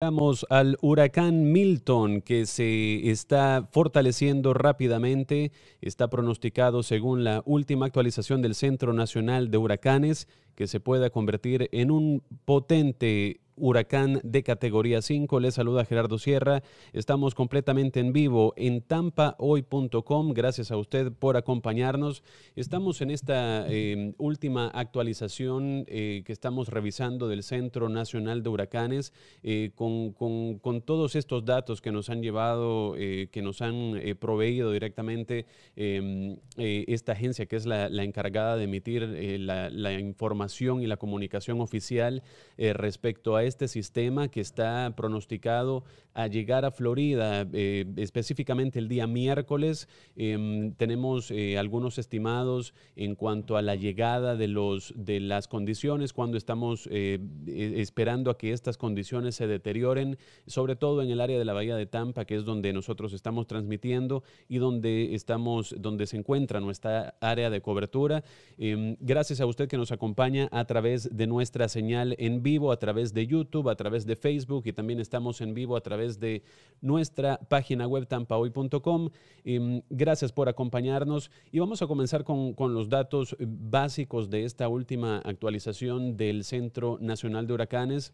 Vamos al huracán Milton que se está fortaleciendo rápidamente. Está pronosticado según la última actualización del Centro Nacional de Huracanes que se pueda convertir en un potente huracán de categoría 5. Les saluda Gerardo Sierra. Estamos completamente en vivo en tampahoy.com. Gracias a usted por acompañarnos. Estamos en esta em, última actualización eh, que estamos revisando del Centro Nacional de Huracanes eh, con, todos estos datos que nos han llevado, eh, que nos han proveído directamente em, esta agencia que es la, encargada de emitir la información y la comunicación oficial eh, respecto a este sistema que está pronosticado a llegar a Florida eh, específicamente el día miércoles. Em, tenemos eh, algunos estimados en cuanto a la llegada de, los, de las condiciones, cuando estamos e, esperando a que estas condiciones se deterioren, sobre todo en el área de la Bahía de Tampa, que es donde nosotros estamos transmitiendo y donde estamos, donde se encuentra nuestra área de cobertura. Em, gracias a usted que nos acompaña a través de nuestra señal en vivo, a través de YouTube, a través de Facebook y también estamos en vivo a través de nuestra página web tampahoy.com. Em, gracias por acompañarnos y vamos a comenzar con los datos básicos de esta última actualización del Centro Nacional de Huracanes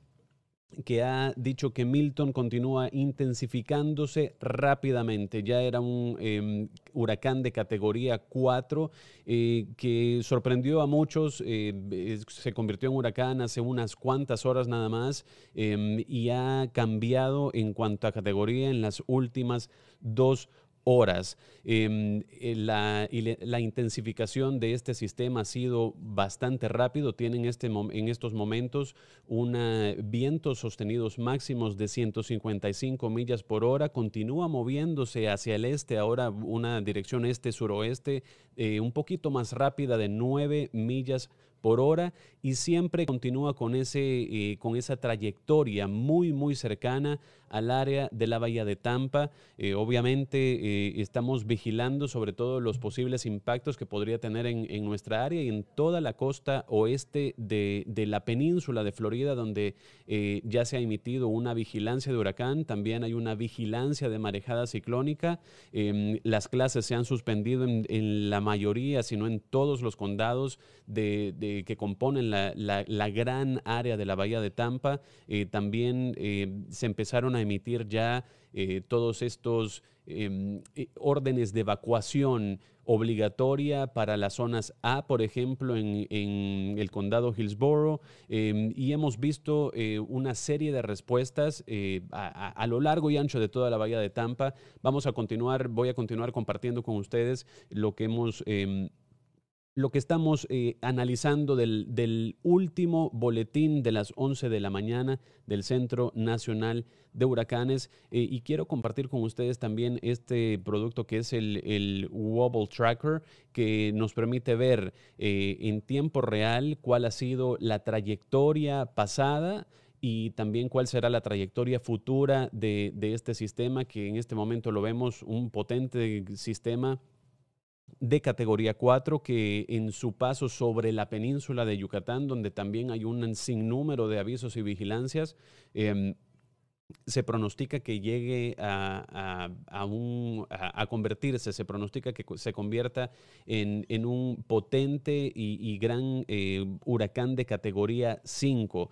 que ha dicho que Milton continúa intensificándose rápidamente. Ya era un em, huracán de categoría 4 eh, que sorprendió a muchos, em, se convirtió en huracán hace unas cuantas horas nada más em, y ha cambiado en cuanto a categoría en las últimas dos horas horas. Em, eh, la, la, intensificación de este sistema ha sido bastante rápido. Tienen este, en estos momentos una, vientos sostenidos máximos de 155 millas por hora. Continúa moviéndose hacia el este, ahora una dirección este-suroeste, eh, un poquito más rápida de 9 millas por hora y siempre continúa con, ese, eh, con esa trayectoria muy, muy cercana al área de la bahía de Tampa. Eh, obviamente eh, estamos vigilando sobre todo los posibles impactos que podría tener en, nuestra área y en toda la costa oeste de, la península de Florida, donde eh, ya se ha emitido una vigilancia de huracán, también hay una vigilancia de marejada ciclónica. Em, las clases se han suspendido en, la mayoría, si no en todos los condados de, que componen la, la, gran área de la bahía de Tampa. también se empezaron a emitir ya eh, todos estos em, eh, órdenes de evacuación obligatoria para las zonas A, por ejemplo, en, el condado Hillsboro, em, y hemos visto eh, una serie de respuestas a, a, lo largo y ancho de toda la bahía de Tampa. Vamos a continuar, voy a continuar compartiendo con ustedes lo que hemos em, lo que estamos eh, analizando del, último boletín de las 11 de la mañana del Centro Nacional de Huracanes. Eh, y quiero compartir con ustedes también este producto que es el, Wobble Tracker, que nos permite ver eh, en tiempo real cuál ha sido la trayectoria pasada y también cuál será la trayectoria futura de este sistema, que en este momento lo vemos un potente sistema de categoría 4 que en su paso sobre la península de Yucatán, donde también hay un sinnúmero de avisos y vigilancias, em, se pronostica que llegue a, a, convertirse, se pronostica que se convierta en, un potente y, gran eh, huracán de categoría 5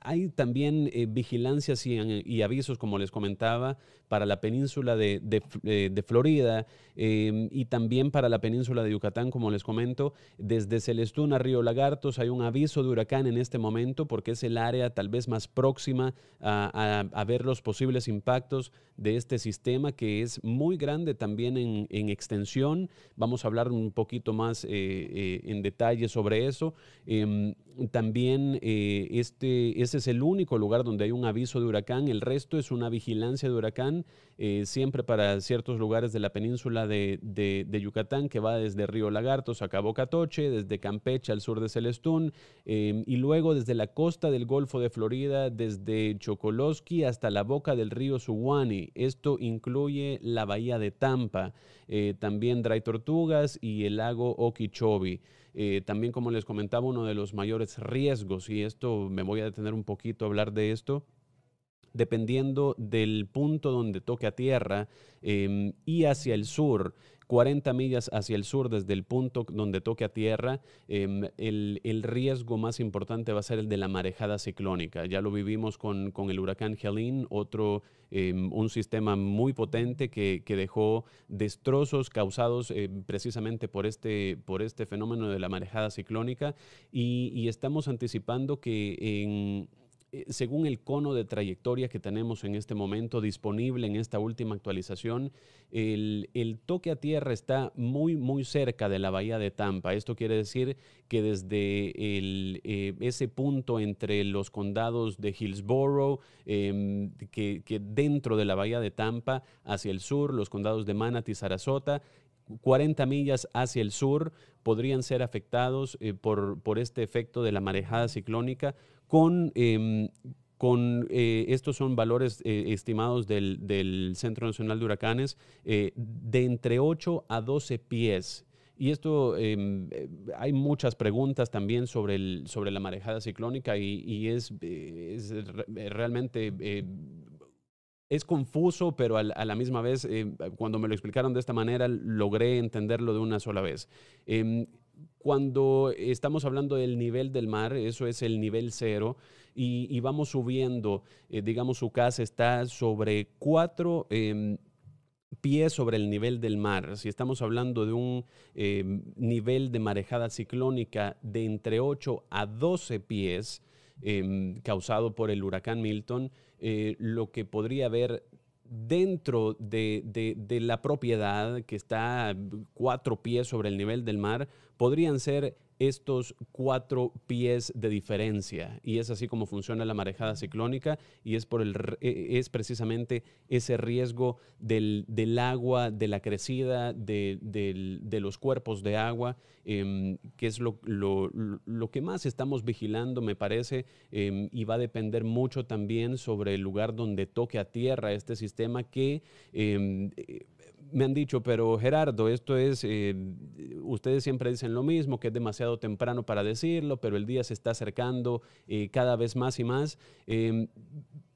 hay también eh, vigilancias y, avisos, como les comentaba, para la península de, eh, Florida em, y también para la península de Yucatán, como les comento. Desde Celestún a Río Lagartos hay un aviso de huracán en este momento porque es el área tal vez más próxima a ver los posibles impactos de este sistema que es muy grande también en, extensión. Vamos a hablar un poquito más eh, eh, en detalle sobre eso. Em, también eh, este, ese es el único lugar donde hay un aviso de huracán. El resto es una vigilancia de huracán eh, siempre para ciertos lugares de la península de, Yucatán, que va desde Río Lagartos a Cabo desde Campeche al sur de Celestún, eh, y luego desde la costa del Golfo de Florida, desde Chocoloski hasta la boca del río Suwani. Esto incluye la bahía de Tampa, eh, también Dry Tortugas y el lago Okeechobee. también, como les comentaba, uno de los mayores riesgos, y esto me voy a detener un poquito a hablar de esto, dependiendo del punto donde toque a tierra em, y hacia el sur. 40 millas hacia el sur desde el punto donde toque a tierra, em, el, riesgo más importante va a ser el de la marejada ciclónica. Ya lo vivimos con, el huracán Helene, otro, em, un sistema muy potente que, dejó destrozos causados eh, precisamente por este, por este fenómeno de la marejada ciclónica y estamos anticipando que en eh, según el cono de trayectoria que tenemos en este momento disponible en esta última actualización, el, toque a tierra está muy, muy cerca de la bahía de Tampa. Esto quiere decir que desde eh, ese punto entre los condados de Hillsborough, em, que, dentro de la bahía de Tampa, hacia el sur, los condados de Manatee, Sarasota, 40 millas hacia el sur podrían ser afectados eh, por este efecto de la marejada ciclónica, con, em, con eh, estos son valores eh, estimados del, del, Centro Nacional de Huracanes, eh, de entre 8 a 12 pies. Y esto, em, hay muchas preguntas también sobre, el, sobre la marejada ciclónica y, es, realmente es confuso, pero a la misma vez, cuando me lo explicaron de esta manera, logré entenderlo de una sola vez. Em, cuando estamos hablando del nivel del mar, eso es el nivel cero, y, vamos subiendo, eh, digamos, su casa está sobre cuatro em, pies sobre el nivel del mar. Si estamos hablando de un em, nivel de marejada ciclónica de entre 8 a 12 pies em, causado por el huracán Milton, eh, lo que podría haber dentro de, la propiedad que está cuatro pies sobre el nivel del mar podrían ser estos cuatro pies de diferencia. Y es así como funciona la marejada ciclónica y es, por el, e, e, es precisamente ese riesgo del, agua, de la crecida, de, los cuerpos de agua, em, que es lo, que más estamos vigilando, me parece, em, y va a depender mucho también sobre el lugar donde toque a tierra este sistema que... Em, me han dicho, pero Gerardo, esto es, eh, ustedes siempre dicen lo mismo, que es demasiado temprano para decirlo, pero el día se está acercando eh, cada vez más y más. Em,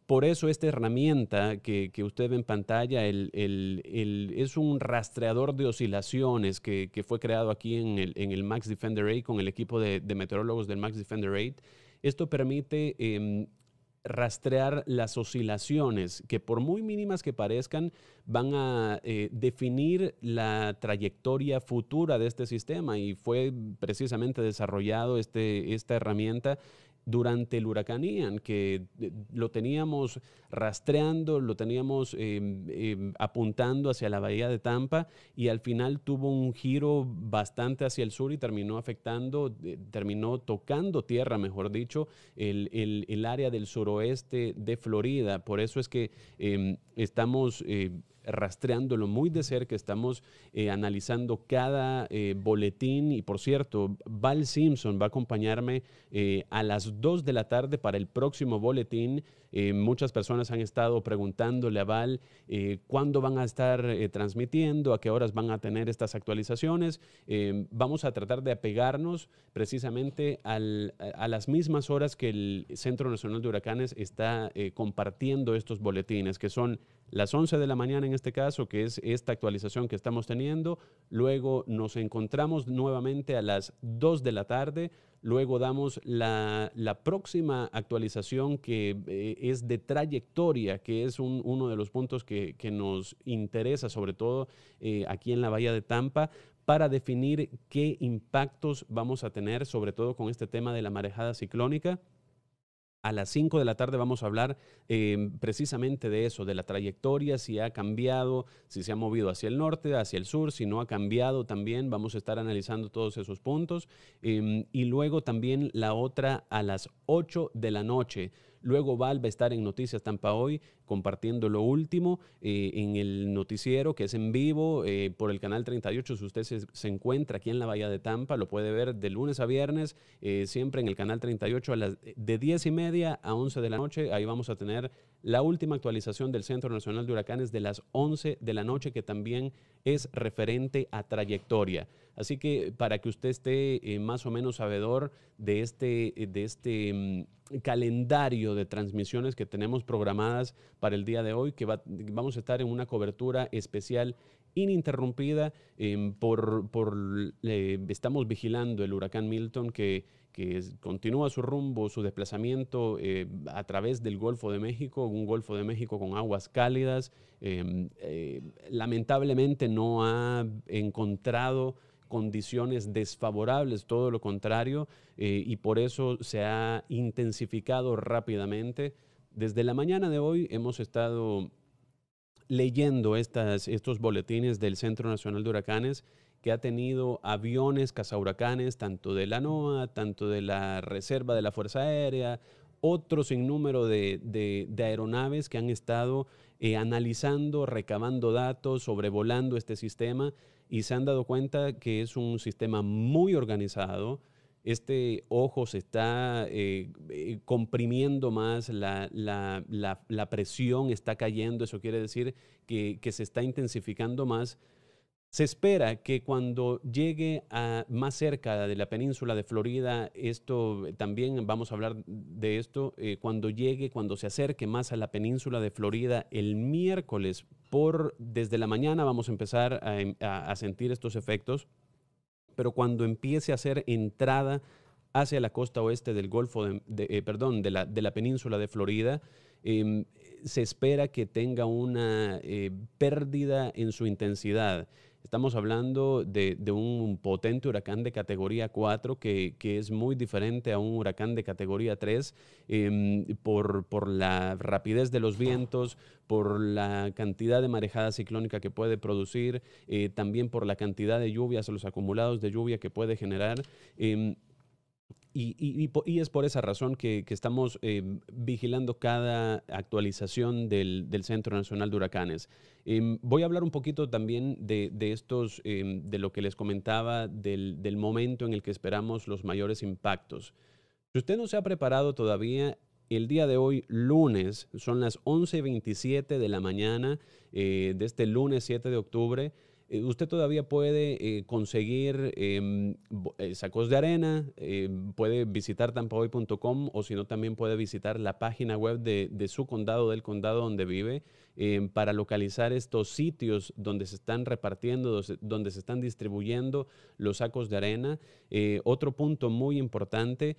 por eso esta herramienta que, usted ve en pantalla es un rastreador de oscilaciones que, fue creado aquí en el, Max Defender 8 con el equipo de, de meteorólogos del Max Defender 8. Esto permite em, rastrear las oscilaciones que por muy mínimas que parezcan van a eh, definir la trayectoria futura de este sistema y fue precisamente desarrollado este, esta herramienta durante el huracán Ian, que eh, lo teníamos rastreando, lo teníamos em, em, apuntando hacia la bahía de Tampa y al final tuvo un giro bastante hacia el sur y terminó afectando, eh, terminó tocando tierra, mejor dicho, el, área del suroeste de Florida. Por eso es que em, estamos eh, rastreándolo muy de cerca, estamos eh, analizando cada eh, boletín y por cierto, Val Simpson va a acompañarme eh, a las 2 de la tarde para el próximo boletín. muchas personas han estado preguntándole a Val cuándo van a estar transmitiendo, a qué horas van a tener estas actualizaciones. vamos a tratar de apegarnos precisamente a las mismas horas que el Centro Nacional de Huracanes está compartiendo estos boletines, que son las 11 de la mañana en este caso, que es esta actualización que estamos teniendo. Luego nos encontramos nuevamente a las 2 de la tarde. Luego damos la, próxima actualización que eh, es de trayectoria, que es uno de los puntos que, nos interesa, sobre todo eh, aquí en la Bahía de Tampa, para definir qué impactos vamos a tener, sobre todo con este tema de la marejada ciclónica. A las 5 de la tarde vamos a hablar em, precisamente de eso, de la trayectoria, si ha cambiado, si se ha movido hacia el norte, hacia el sur, si no ha cambiado también. Vamos a estar analizando todos esos puntos. Em, y luego también la otra a las 8 de la noche. Luego Val va a estar en Noticias Tampa Hoy compartiendo lo último eh, en el noticiero que es en vivo eh, por el canal 38. Si usted se, encuentra aquí en la Bahía de Tampa, lo puede ver de lunes a viernes, eh, siempre en el canal 38 a las, de 10 y media a 11 de la noche. Ahí vamos a tener la última actualización del Centro Nacional de Huracanes de las 11 de la noche, que también es referente a trayectoria. Así que para que usted esté eh, más o menos sabedor de este, de este mm, calendario de transmisiones que tenemos programadas para el día de hoy, que vamos a estar en una cobertura especial ininterrumpida em, por, eh, estamos vigilando el huracán Milton que que continúa su rumbo, su desplazamiento eh, a través del Golfo de México, un Golfo de México con aguas cálidas. Em, eh, lamentablemente no ha encontrado condiciones desfavorables, todo lo contrario, eh, y por eso se ha intensificado rápidamente. Desde la mañana de hoy hemos estado leyendo estas, estos boletines del Centro Nacional de Huracanes que ha tenido aviones cazahuracanes, tanto de la NOAA, tanto de la Reserva de la Fuerza Aérea, otro sinnúmero de, aeronaves que han estado eh, analizando, recabando datos, sobrevolando este sistema y se han dado cuenta que es un sistema muy organizado. Este ojo se está eh, eh, comprimiendo más, la, presión está cayendo, eso quiere decir que se está intensificando más se espera que cuando llegue más cerca de la península de Florida, esto eh, también vamos a hablar de esto, eh, cuando llegue, cuando se acerque más a la península de Florida el miércoles, desde la mañana vamos a empezar em, a, sentir estos efectos, pero cuando empiece a hacer entrada hacia la costa oeste del Golfo, de, eh, perdón, de la, península de Florida, em, se espera que tenga una pérdida en su intensidad. Estamos hablando de, un potente huracán de categoría 4 que, es muy diferente a un huracán de categoría 3 em, por, la rapidez de los vientos, por la cantidad de marejada ciclónica que puede producir, eh, también por la cantidad de lluvias, los acumulados de lluvia que puede generar. Em, y, es por esa razón que, estamos em, vigilando cada actualización del, Centro Nacional de Huracanes. Em, voy a hablar un poquito también em, de, lo que les comentaba, del, del, momento en el que esperamos los mayores impactos. Si usted no se ha preparado todavía, el día de hoy, lunes, son las 11.27 de la mañana eh, de este lunes 7 de octubre. Eh, usted todavía puede eh, conseguir em, eh, sacos de arena, em, puede visitar tampahoy.com o si no también puede visitar la página web de, su condado, del condado donde vive, em, para localizar estos sitios donde se están repartiendo, donde se están distribuyendo los sacos de arena. otro punto muy importante,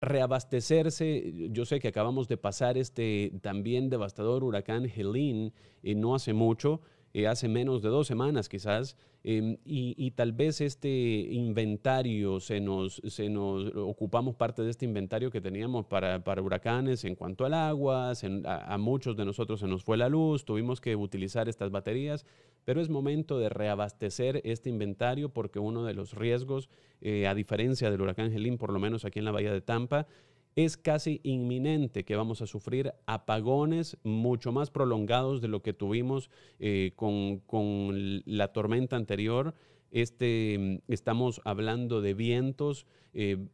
reabastecerse. Yo sé que acabamos de pasar este también devastador huracán Helene no hace mucho. Eh, hace menos de dos semanas quizás, em, y, tal vez este inventario, se nos, se nos ocupamos parte de este inventario que teníamos para, huracanes en cuanto al agua, a, muchos de nosotros se nos fue la luz, tuvimos que utilizar estas baterías, pero es momento de reabastecer este inventario porque uno de los riesgos, eh, a diferencia del huracán Helín, por lo menos aquí en la Bahía de Tampa, es casi inminente que vamos a sufrir apagones mucho más prolongados de lo que tuvimos eh, con, con la tormenta anterior este, estamos hablando de vientos, eh,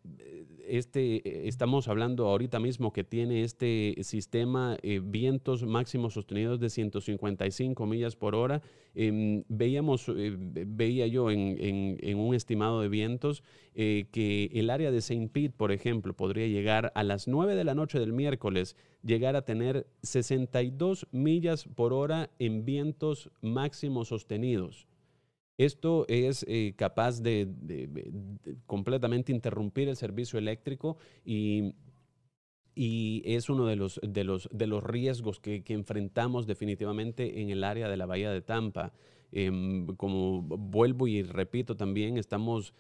este, estamos hablando ahorita mismo que tiene este sistema eh, vientos máximos sostenidos de 155 millas por hora. Em, veíamos, eh, veía yo en, un estimado de vientos que el área de Saint Pete, por ejemplo, podría llegar a las 9 de la noche del miércoles, llegar a tener 62 millas por hora en vientos máximos sostenidos. Esto es eh, capaz de, completamente interrumpir el servicio eléctrico y es uno de los, de los, de los riesgos que, enfrentamos definitivamente en el área de la Bahía de Tampa. Em, como vuelvo y repito también, estamos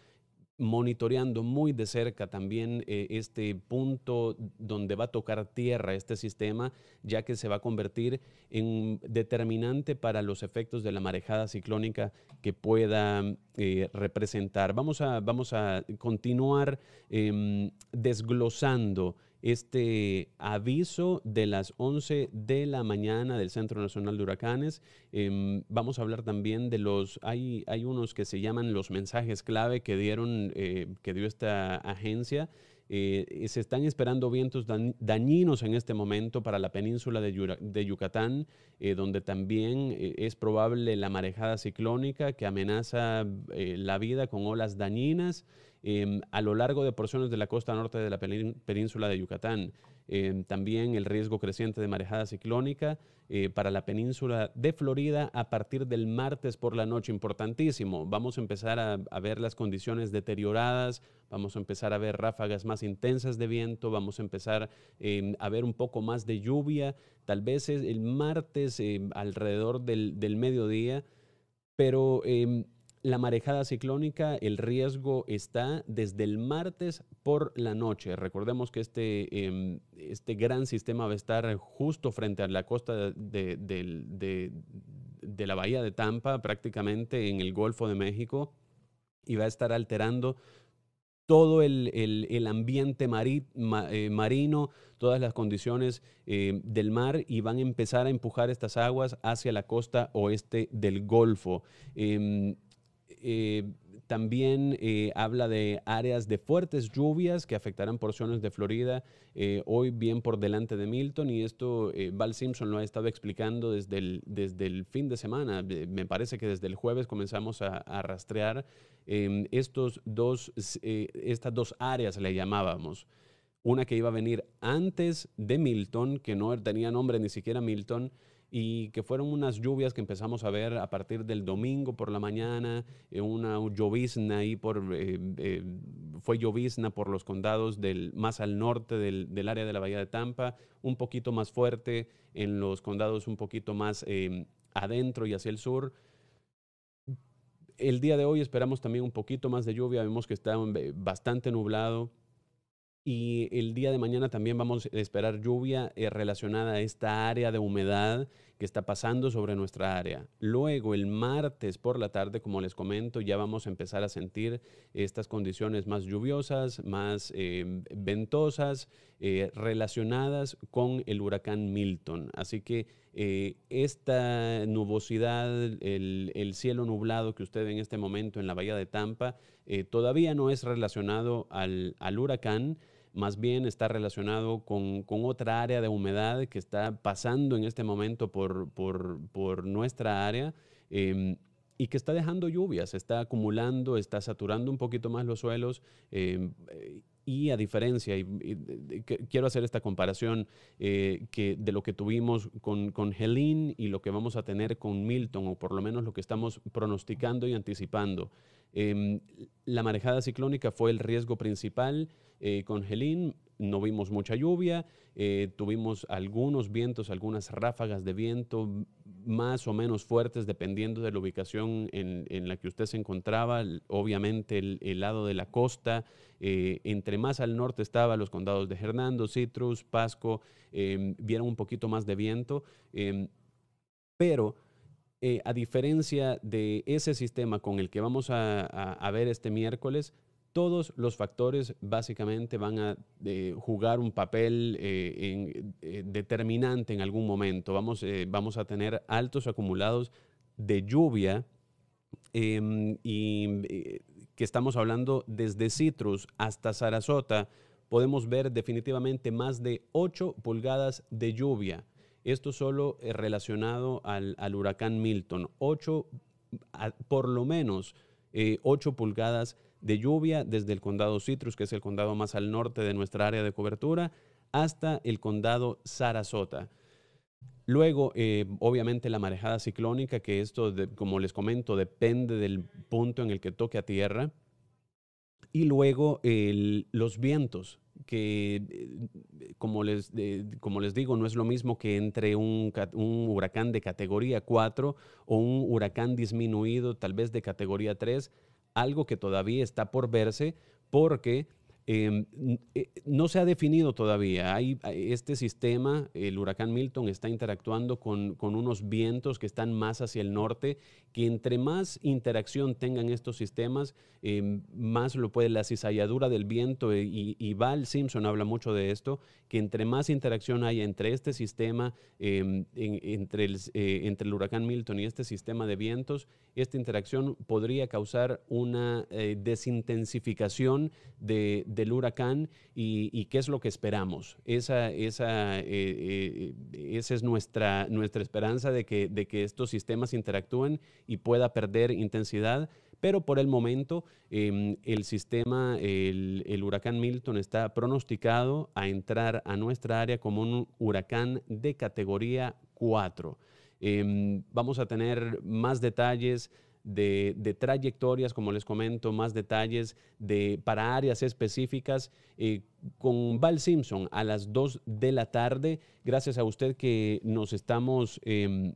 monitoreando muy de cerca también eh, este punto donde va a tocar tierra este sistema, ya que se va a convertir en determinante para los efectos de la marejada ciclónica que pueda eh, representar. Vamos a, vamos a continuar em, desglosando este aviso de las 11 de la mañana del Centro Nacional de Huracanes. Em, vamos a hablar también de los, hay, unos que se llaman los mensajes clave que dieron, eh, que dio esta agencia. Eh, se están esperando vientos dañinos en este momento para la península de, Yucatán, eh, donde también es probable la marejada ciclónica que amenaza la vida con olas dañinas. Em, a lo largo de porciones de la costa norte de la península de Yucatán. Em, también el riesgo creciente de marejada ciclónica eh, para la península de Florida a partir del martes por la noche. Importantísimo. Vamos a empezar a, ver las condiciones deterioradas, vamos a empezar a ver ráfagas más intensas de viento, vamos a empezar em, a ver un poco más de lluvia, tal vez el martes alrededor del mediodía, pero la marejada ciclónica, el riesgo está desde el martes por la noche. Recordemos que este, em, este gran sistema va a estar justo frente a la costa de, la bahía de Tampa, prácticamente en el Golfo de México, y va a estar alterando todo el, ambiente eh, marino, todas las condiciones eh, del mar y van a empezar a empujar estas aguas hacia la costa oeste del Golfo. Em, eh, también eh, habla de áreas de fuertes lluvias que afectarán porciones de Florida eh, hoy bien por delante de Milton y esto Val Simpson lo ha estado explicando desde el, fin de semana. Me parece que desde el jueves comenzamos a, rastrear em, estos estas dos áreas, le llamábamos. Una que iba a venir antes de Milton, que no tenía nombre ni siquiera Milton, y que fueron unas lluvias que empezamos a ver a partir del domingo por la mañana, eh, una llovizna ahí por, eh, eh, fue llovizna por los condados más al norte del, área de la Bahía de Tampa, un poquito más fuerte en los condados un poquito más adentro y hacia el sur. El día de hoy esperamos también un poquito más de lluvia, vemos que está bastante nublado y el día de mañana también vamos a esperar lluvia eh, relacionada a esta área de humedad que está pasando sobre nuestra área. Luego el martes por la tarde, como les comento, ya vamos a empezar a sentir estas condiciones más lluviosas, más em, ventosas, eh, relacionadas con el huracán Milton. Así que eh, esta nubosidad, el, cielo nublado que usted ve en este momento en la bahía de Tampa, todavía no es relacionado al huracán más bien está relacionado con, con, otra área de humedad que está pasando en este momento por, por, por nuestra área. Em, y que está dejando lluvias, está acumulando, está saturando un poquito más los suelos. Em, eh, y a diferencia, y, quiero hacer esta comparación eh, que de lo que tuvimos con, con Helene y lo que vamos a tener con Milton, o por lo menos lo que estamos pronosticando y anticipando. Em, la marejada ciclónica fue el riesgo principal eh, con Helín. No vimos mucha lluvia, eh, tuvimos algunos vientos, algunas ráfagas de viento más o menos fuertes dependiendo de la ubicación en, la que usted se encontraba. Obviamente el, el lado de la costa, eh, entre más al norte estaba los condados de Hernando, Citrus, Pasco, em, vieron un poquito más de viento, em, pero eh, a diferencia de ese sistema con el que vamos a, ver este miércoles, todos los factores básicamente van a eh, jugar un papel eh, determinante en algún momento. Vamos, a tener altos acumulados de lluvia em, y que estamos hablando desde Citrus hasta Sarasota. Podemos ver definitivamente más de 8 pulgadas de lluvia esto solo es eh, relacionado al, huracán Milton. Ocho, por lo menos, eh, ocho pulgadas de lluvia desde el condado Citrus, que es el condado más al norte de nuestra área de cobertura, hasta el condado Sarasota. Luego, eh, obviamente, la marejada ciclónica, que esto, como les comento, depende del punto en el que toque a tierra. Y luego los vientos, que, eh, como les, como les digo, no es lo mismo que entre un, un, huracán de categoría 4 o un huracán disminuido tal vez de categoría 3, algo que todavía está por verse porque Em, eh, no se ha definido todavía. Hay, este sistema, el huracán Milton, está interactuando con, unos vientos que están más hacia el norte, que entre más interacción tengan estos sistemas, em, más lo puede la cizalladura del viento, eh, y, Val Simpson habla mucho de esto, que entre más interacción haya entre este sistema, em, eh, entre, el, huracán Milton y este sistema de vientos, esta interacción podría causar una desintensificación de el huracán y, qué es lo que esperamos. Esa, eh, eh, esa, es nuestra, nuestra esperanza de que, de que estos sistemas interactúen y pueda perder intensidad pero por el momento em, el sistema, el, huracán Milton está pronosticado a entrar a nuestra área como un huracán de categoría 4. Em, vamos a tener más detalles de, trayectorias, como les comento, más detalles de, para áreas específicas eh, con Val Simpson a las 2 de la tarde. Gracias a usted que nos estamos... Em,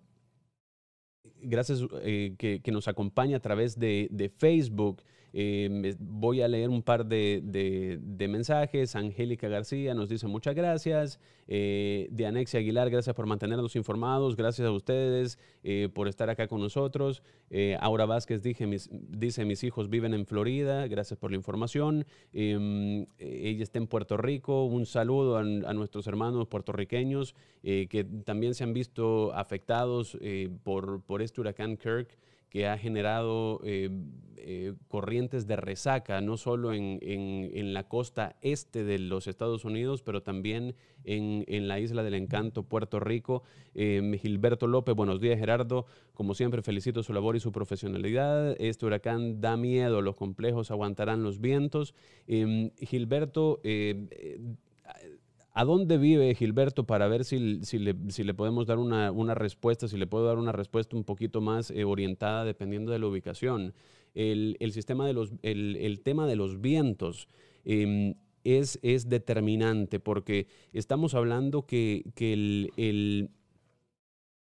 gracias eh, que, que, nos acompaña a través de, de Facebook. Eh, voy a leer un par de, mensajes. Angélica García nos dice muchas gracias. Eh, de Anexia Aguilar, gracias por mantenernos informados. Gracias a ustedes eh, por estar acá con nosotros. Eh, Aura Vázquez dice, mis hijos viven en Florida. Gracias por la información. Em, ella está en Puerto Rico. Un saludo a, nuestros hermanos puertorriqueños que también se han visto afectados por, por este huracán Kirk que ha generado eh, eh, corrientes de resaca, no solo en, la costa este de los Estados Unidos, pero también en, la isla del encanto, Puerto Rico. Eh, Gilberto López, buenos días Gerardo, como siempre felicito su labor y su profesionalidad. Este huracán da miedo, los complejos aguantarán los vientos. Em, Gilberto, ¿A dónde vive Gilberto para ver si, si, le, si le, podemos dar una, una, respuesta, si le puedo dar una respuesta un poquito más eh, orientada dependiendo de la ubicación? El, el sistema de los, el, el tema de los vientos em, es, es, determinante porque estamos hablando que, que el,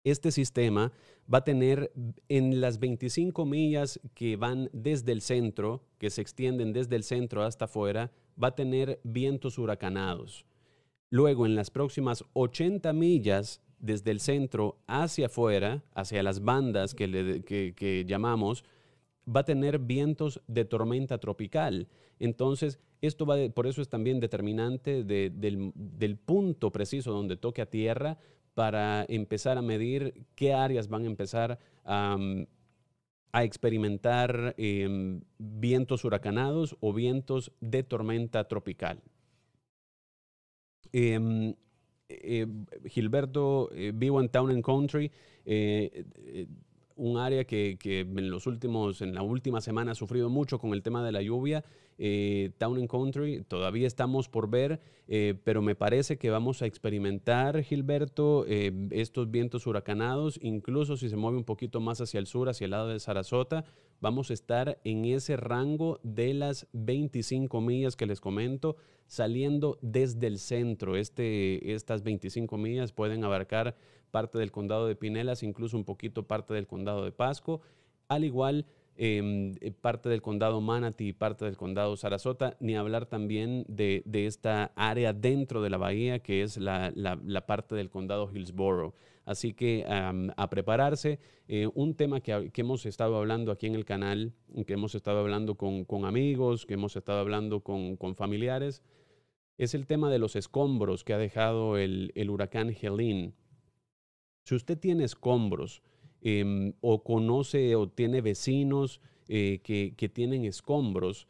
este sistema va a tener en las 25 millas que van desde el centro, que se extienden desde el centro hasta afuera, va a tener vientos huracanados. Luego, en las próximas 80 millas desde el centro hacia afuera, hacia las bandas que, llamamos, va a tener vientos de tormenta tropical. Entonces, esto va por eso es también determinante del, punto preciso donde toque a tierra para empezar a medir qué áreas van a empezar a, experimentar em, vientos huracanados o vientos de tormenta tropical. Em, eh, eh, Gilberto eh, vivo en Town and Country, un área que, que, en los últimos, en la última semana ha sufrido mucho con el tema de la lluvia. Town and Country todavía estamos por ver, pero me parece que vamos a experimentar, Gilberto, estos vientos huracanados, incluso si se mueve un poquito más hacia el sur, hacia el lado de Sarasota, Vamos a estar en ese rango de las 25 millas que les comento, saliendo desde el centro. Este, estas 25 millas pueden abarcar parte del condado de Pinelas, incluso un poquito parte del condado de Pasco. Al igual Em, eh, parte del condado Manatee parte del condado Sarasota, ni hablar también de, esta área dentro de la bahía que es la, parte del condado Hillsborough. Así que a prepararse. Eh, un tema que, hemos estado hablando aquí en el canal, que hemos estado hablando con, amigos, que hemos estado hablando con, familiares, es el tema de los escombros que ha dejado el, el huracán Helene. Si usted tiene escombros, Em, o conoce o tiene vecinos eh, que, tienen escombros,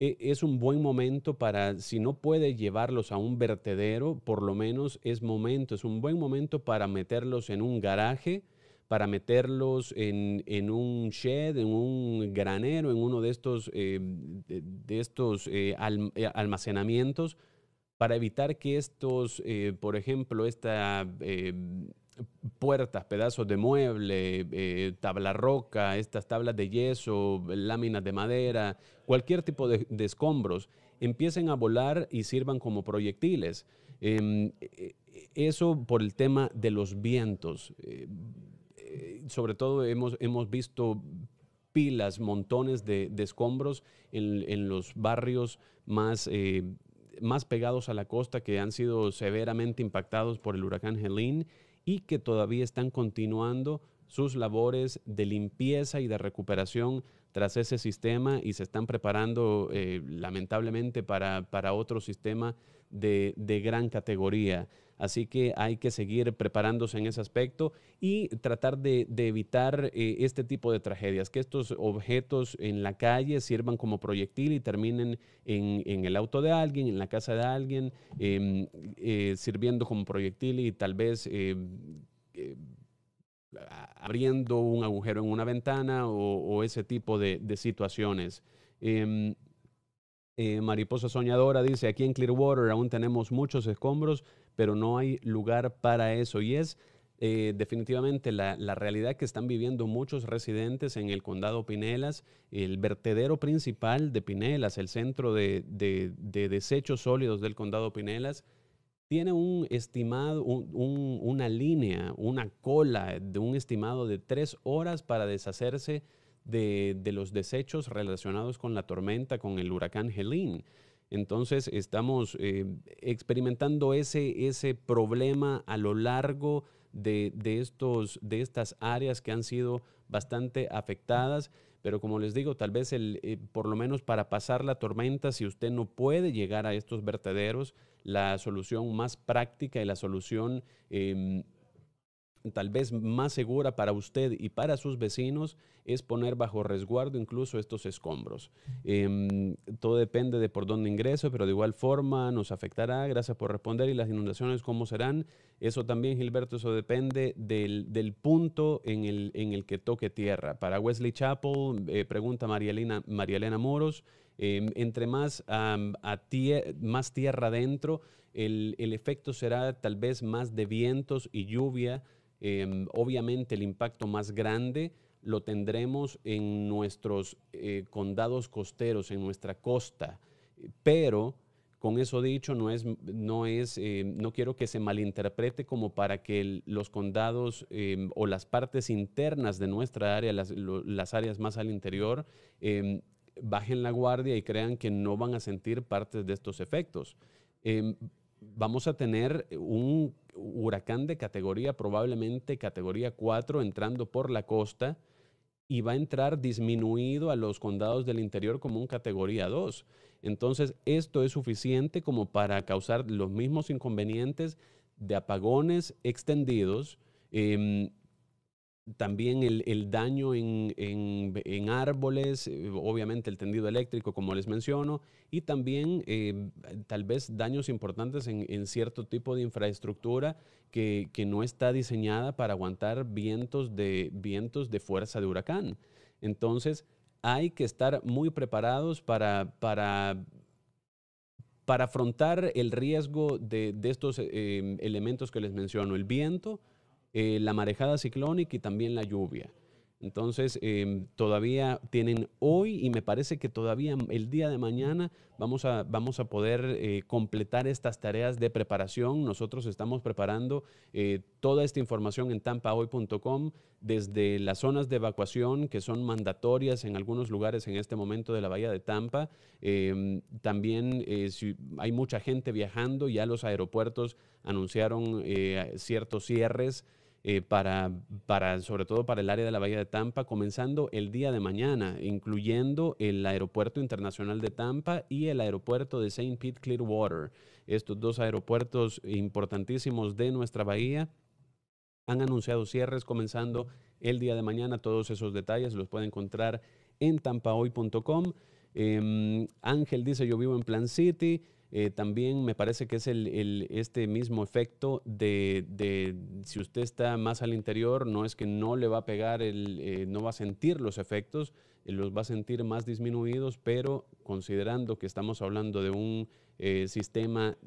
e, es un buen momento para, si no puede llevarlos a un vertedero, por lo menos es momento, es un buen momento para meterlos en un garaje, para meterlos en, un shed, en un granero, en uno de estos, eh, de estos eh, almacenamientos, para evitar que estos, por ejemplo, esta puertas, pedazos de mueble, eh, tabla roca, estas tablas de yeso, láminas de madera, cualquier tipo de, escombros, empiecen a volar y sirvan como proyectiles. Em, e, e, eso por el tema de los vientos. Eh, sobre todo hemos, visto pilas, montones de, escombros en, los barrios más eh, más pegados a la costa que han sido severamente impactados por el huracán Helene y que todavía están continuando sus labores de limpieza y de recuperación tras ese sistema y se están preparando eh, lamentablemente para, otro sistema de gran categoría. Así que hay que seguir preparándose en ese aspecto y tratar de, evitar eh, este tipo de tragedias, que estos objetos en la calle sirvan como proyectil y terminen en, el auto de alguien, en la casa de alguien, em, eh, sirviendo como proyectil y tal vez eh, abriendo un agujero en una ventana o, ese tipo de, situaciones. Em, Mariposa Soñadora dice, aquí en Clearwater aún tenemos muchos escombros pero no hay lugar para eso. Y es eh, definitivamente la, realidad que están viviendo muchos residentes en el condado Pinelas, el vertedero principal de Pinelas, el centro de, desechos sólidos del condado Pinelas, tiene un estimado, una línea, una cola de un estimado de tres horas para deshacerse de, los desechos relacionados con la tormenta, con el huracán Helene. Entonces estamos eh, experimentando ese, ese problema a lo largo de, estos, de estas áreas que han sido bastante afectadas. Pero como les digo, tal vez el, eh, por lo menos para pasar la tormenta, si usted no puede llegar a estos vertederos, la solución más práctica y la solución em, tal vez más segura para usted y para sus vecinos es poner bajo resguardo incluso estos escombros. Em, todo depende de por dónde ingreso, pero de igual forma nos afectará. Gracias por responder. ¿Y las inundaciones cómo serán? Eso también, Gilberto, eso depende del, punto en el, que toque tierra. Para Wesley Chapel, eh, pregunta María Elena, Moros. Em, entre más, a más tierra adentro, el efecto será tal vez más de vientos y lluvia Em, obviamente el impacto más grande lo tendremos en nuestros eh, condados costeros, en nuestra costa, pero con eso dicho, no, es, no, es, em, no quiero que se malinterprete como para que los condados em, o las partes internas de nuestra área, las, áreas más al interior, bajen la guardia y crean que no van a sentir partes de estos efectos vamos a tener un huracán de categoría, probablemente categoría 4, entrando por la costa y va a entrar disminuido a los condados del interior como un categoría 2. Entonces, esto es suficiente como para causar los mismos inconvenientes de apagones extendidos. Em, también el, daño en, árboles, eh, obviamente el tendido eléctrico, como les menciono, y también eh, tal vez daños importantes en, cierto tipo de infraestructura que, no está diseñada para aguantar vientos de, vientos de fuerza de huracán. Entonces, hay que estar muy preparados para, afrontar el riesgo de, estos eh, elementos que les menciono, el viento, eh, la marejada ciclónica y también la lluvia. Entonces, em, todavía tienen hoy y me parece que todavía el día de mañana vamos a, vamos a poder eh, completar estas tareas de preparación. Nosotros estamos preparando eh, toda esta información en tampahoy.com desde las zonas de evacuación que son mandatorias en algunos lugares en este momento de la bahía de Tampa. Em, también hay mucha gente viajando, ya los aeropuertos anunciaron ciertos cierres. Eh, para, para, sobre todo para el área de la Bahía de Tampa, comenzando el día de mañana, incluyendo el Aeropuerto Internacional de Tampa y el Aeropuerto de St. Pete Clearwater. Estos dos aeropuertos importantísimos de nuestra bahía han anunciado cierres comenzando el día de mañana. Todos esos detalles los pueden encontrar en tampahoy.com. Em, Ángel dice, yo vivo en Plan City. Eh, también me parece que es el, este mismo efecto de, si usted está más al interior, no es que no le va a pegar, el, eh, no va a sentir los efectos, eh, los va a sentir más disminuidos, pero considerando que estamos hablando de un sistema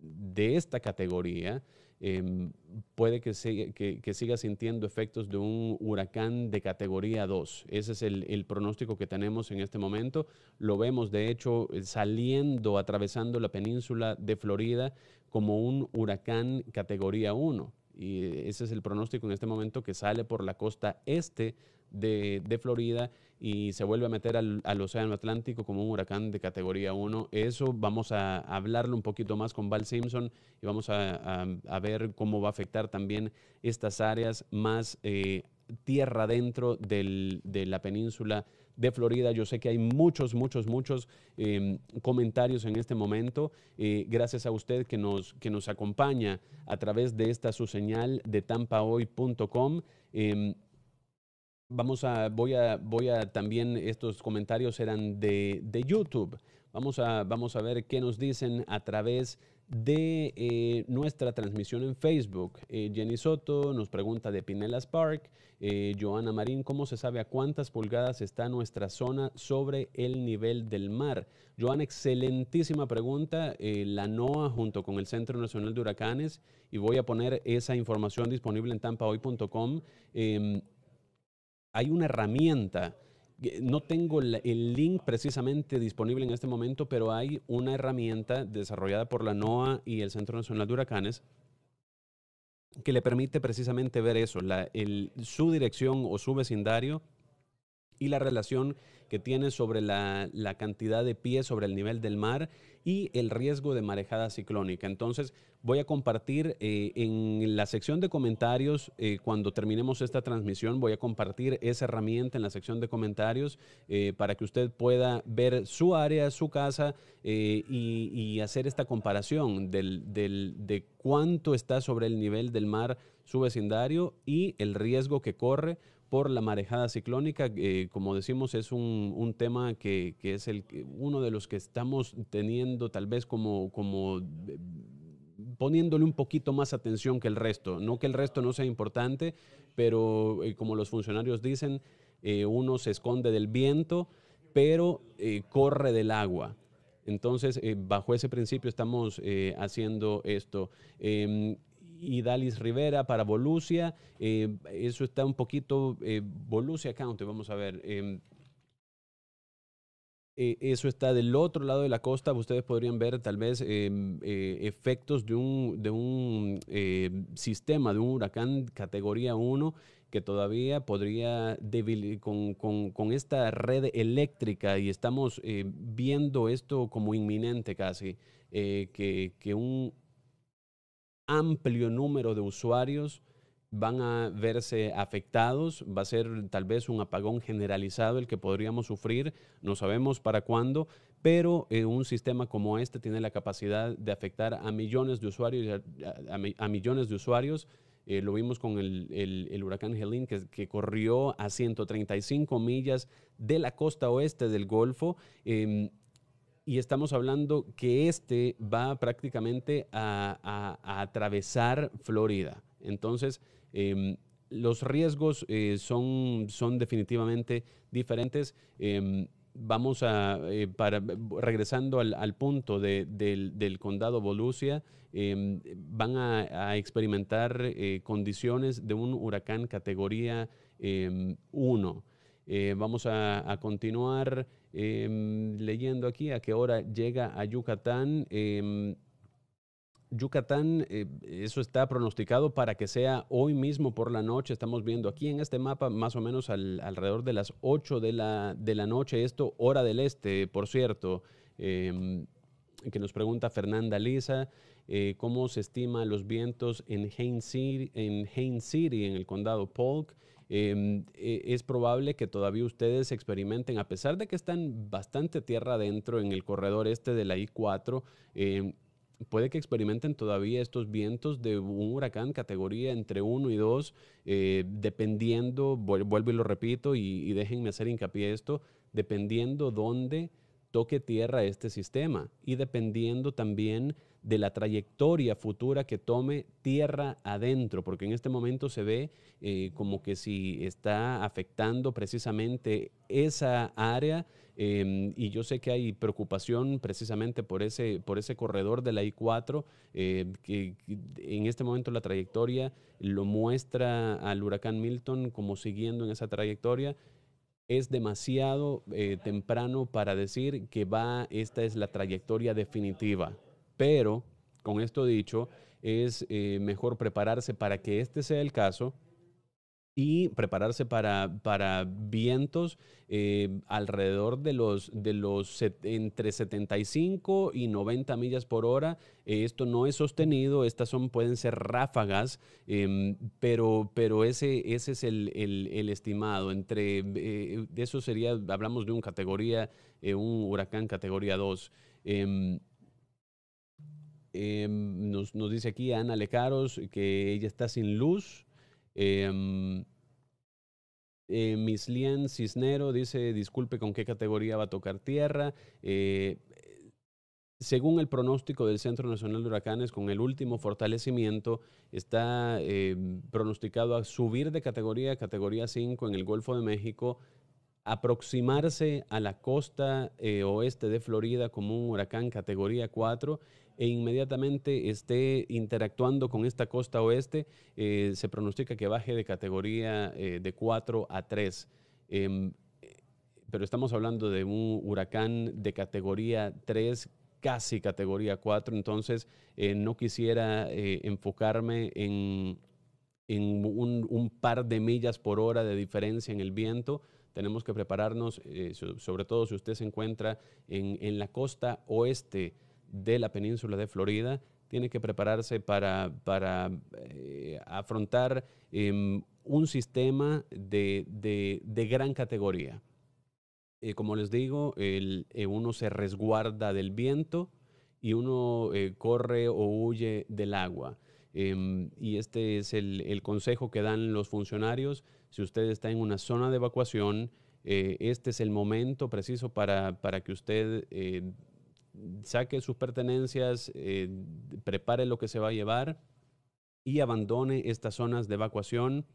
de esta categoría, Em, puede que, siga sintiendo efectos de un huracán de categoría 2. Ese es el, el, pronóstico que tenemos en este momento. Lo vemos, de hecho, eh, saliendo, atravesando la península de Florida como un huracán categoría 1. Y eh, ese es el pronóstico en este momento que sale por la costa este de, Florida y se vuelve a meter al, Océano Atlántico como un huracán de categoría 1. Eso vamos a hablarlo un poquito más con Val Simpson y vamos a, ver cómo va a afectar también estas áreas más eh, tierra dentro de la península de Florida. Yo sé que hay muchos, muchos, muchos em, comentarios en este momento. Eh, gracias a usted que nos, que nos acompaña a través de esta su señal de tampahoy.com. Vamos a, voy a, voy a también, estos comentarios eran de, de YouTube. Vamos a, vamos a ver qué nos dicen a través de eh, nuestra transmisión en Facebook. Eh, Jenny Soto nos pregunta de Pinellas Park. Eh, Joana Marín, ¿cómo se sabe a cuántas pulgadas está nuestra zona sobre el nivel del mar? Joana, excelentísima pregunta. Eh, la NOAA junto con el Centro Nacional de Huracanes, y voy a poner esa información disponible en tampahoy.com hay una herramienta. Eh, no tengo el link precisamente disponible en este momento, pero hay una herramienta desarrollada por la NOAA y el Centro Nacional de Huracanes que le permite precisamente ver eso, su dirección o su vecindario y la relación que tiene sobre la, cantidad de pies sobre el nivel del mar y el riesgo de marejada ciclónica. Entonces, voy a compartir eh, en la sección de comentarios, eh, cuando terminemos esta transmisión, voy a compartir esa herramienta en la sección de comentarios eh, para que usted pueda ver su área, su casa y, hacer esta comparación del, de cuánto está sobre el nivel del mar su vecindario y el riesgo que corre por la marejada ciclónica. Eh, como decimos, es un, tema que, es el, uno de los que estamos teniendo tal vez como, eh, poniéndole un poquito más atención que el resto. No que el resto no sea importante, pero eh, como los funcionarios dicen, uno se esconde del viento, pero corre del agua. Entonces, bajo ese principio estamos haciendo esto. Em, y Rivera para Bolusia. Eh, eso está un poquito, eh, County, vamos a ver. Em, eh, eso está del otro lado de la costa. Ustedes podrían ver tal vez em, eh, efectos de un, de un sistema, de un huracán categoría 1 que todavía podría debilitar con, esta red eléctrica y estamos viendo esto como inminente casi, que, que un amplio número de usuarios van a verse afectados, va a ser tal vez un apagón generalizado el que podríamos sufrir, no sabemos para cuándo, pero eh, un sistema como este tiene la capacidad de afectar a millones de usuarios, a, millones de usuarios. Eh, lo vimos con el, huracán Helene que, corrió a 135 millas de la costa oeste del Golfo. Em, y estamos hablando que este va prácticamente a, atravesar Florida. Entonces, em, los riesgos eh, son, definitivamente diferentes. Em, vamos a, eh, para, regresando al, punto del, condado Volusia, em, van a, experimentar eh, condiciones de un huracán categoría 1. Eh, vamos a, continuar em, leyendo aquí a qué hora llega a Yucatán. Em, Yucatán, eh, eso está pronosticado para que sea hoy mismo por la noche. Estamos viendo aquí en este mapa más o menos alrededor de las 8 de la, noche, esto hora del este, por cierto, em, que nos pregunta Fernanda Lisa, eh, cómo se estima los vientos en Haines en, Haines City, en el condado Polk. Em, e, es probable que todavía ustedes experimenten, a pesar de que están bastante tierra adentro en el corredor este de la I4, em, puede que experimenten todavía estos vientos de un huracán categoría entre 1 y 2, eh, dependiendo, vuelvo y lo repito, y, déjenme hacer hincapié esto, dependiendo dónde toque tierra este sistema y dependiendo también de la trayectoria futura que tome tierra adentro, porque en este momento se ve eh, como que si está afectando precisamente esa área em, y yo sé que hay preocupación precisamente por ese, por ese corredor de la I4, eh, que en este momento la trayectoria lo muestra al huracán Milton como siguiendo en esa trayectoria es demasiado eh, temprano para decir que va, esta es la trayectoria definitiva. Pero, con esto dicho, es eh, mejor prepararse para que este sea el caso y prepararse para, para vientos eh, alrededor de los, de los entre 75 y 90 millas por hora. Eh, esto no es sostenido, estas son, pueden ser ráfagas, em, pero, pero ese, ese es el, estimado. Entre, eh, de eso sería, hablamos de un categoría, un huracán categoría 2. Em, em, nos, dice aquí Ana Lecaros que ella está sin luz. Eh, Miss Cisnero dice, disculpe con qué categoría va a tocar tierra. Eh, según el pronóstico del Centro Nacional de Huracanes, con el último fortalecimiento, está em, pronosticado a subir de categoría a categoría 5 en el Golfo de México, aproximarse a la costa eh, oeste de Florida como un huracán categoría 4 e inmediatamente esté interactuando con esta costa oeste, eh, se pronostica que baje de categoría eh, de 4 a 3. Em, eh, pero estamos hablando de un huracán de categoría 3 casi categoría 4, entonces no quisiera enfocarme en, un, par de millas por hora de diferencia en el viento. Tenemos que prepararnos, sobre todo si usted se encuentra en, en la costa oeste de la península de Florida tiene que prepararse para, para eh, afrontar em, un sistema de, gran categoría. Eh, como les digo, el, eh, uno se resguarda del viento y uno corre o huye del agua. Em, y este es el, consejo que dan los funcionarios. Si usted está en una zona de evacuación, este es el momento preciso para, para que usted saque sus pertenencias, eh, prepare lo que se va a llevar y abandone estas zonas de evacuación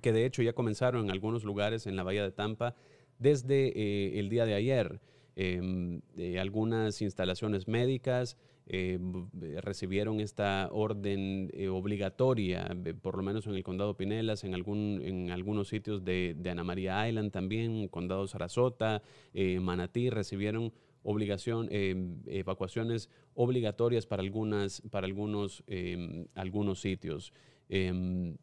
que de hecho ya comenzaron en algunos lugares en la bahía de Tampa desde eh, el día de ayer. Em, eh, algunas instalaciones médicas em, recibieron esta orden obligatoria, por lo menos en el condado Pinelas, en, algún, en algunos sitios de, de Ana María Island también, condado Sarasota, Manatí, recibieron obligación, em, evacuaciones obligatorias para, algunas, para algunos, em, algunos sitios. Em,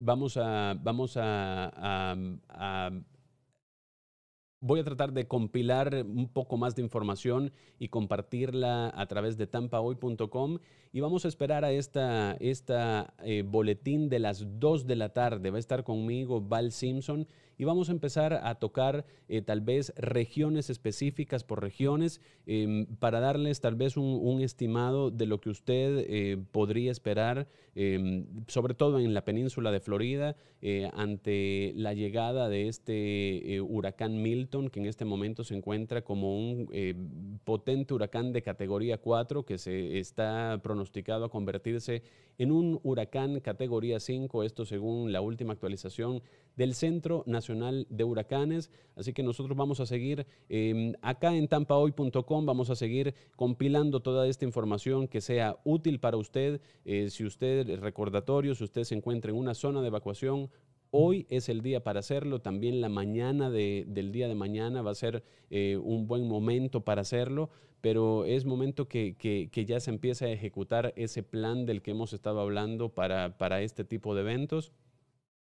vamos a, vamos a, voy a tratar de compilar un poco más de información y compartirla a través de tampahoy.com y vamos a esperar a esta, esta eh, boletín de las 2 de la tarde. Va a estar conmigo Val Simpson y vamos a empezar a tocar eh, tal vez regiones específicas por regiones em, para darles tal vez un, estimado de lo que usted eh, podría esperar, em, sobre todo en la península de Florida, eh, ante la llegada de este huracán Milton, que en este momento se encuentra como un potente huracán de categoría 4 que se está pronosticado a convertirse en un huracán categoría 5, esto según la última actualización del Centro Nacional de Huracanes. Así que nosotros vamos a seguir em, acá en tampahoy.com, vamos a seguir compilando toda esta información que sea útil para usted. Eh, si usted, eh, recordatorio, si usted se encuentra en una zona de evacuación, Hoy es el día para hacerlo, también la mañana del día de mañana va a ser eh, un buen momento para hacerlo, pero es momento que, ya se empiece a ejecutar ese plan del que hemos estado hablando para este tipo de eventos.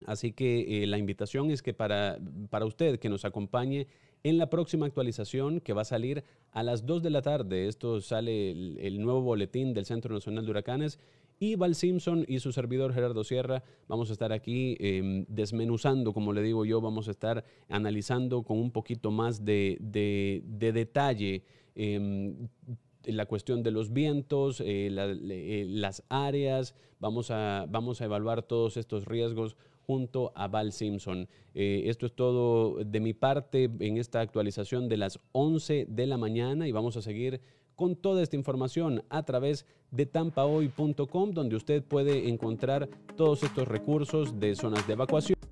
Así que eh, la invitación es que para, usted que nos acompañe en la próxima actualización que va a salir a las 2 de la tarde. Esto sale el, nuevo boletín del Centro Nacional de Huracanes y Val Simpson y su servidor Gerardo Sierra vamos a estar aquí em, desmenuzando, como le digo yo, vamos a estar analizando con un poquito más de, detalle. Em, la cuestión de los vientos, eh, eh, las áreas, vamos vamos a evaluar todos estos riesgos junto a Val Simpson. Eh, esto es todo de mi parte en esta actualización de las 11 de la mañana y vamos a seguir con toda esta información a través de tampahoy.com donde usted puede encontrar todos estos recursos de zonas de evacuación.